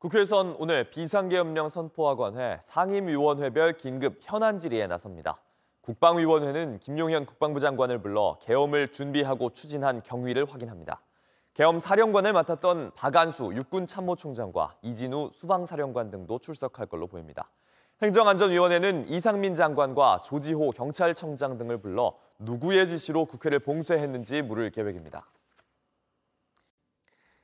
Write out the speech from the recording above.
국회에선 오늘 비상계엄령 선포와 관해 상임위원회별 긴급 현안 질의에 나섭니다. 국방위원회는 김용현 국방부 장관을 불러 계엄을 준비하고 추진한 경위를 확인합니다. 계엄 사령관을 맡았던 박안수 육군 참모총장과 이진우 수방사령관 등도 출석할 걸로 보입니다. 행정안전위원회는 이상민 장관과 조지호 경찰청장 등을 불러 누구의 지시로 국회를 봉쇄했는지 물을 계획입니다.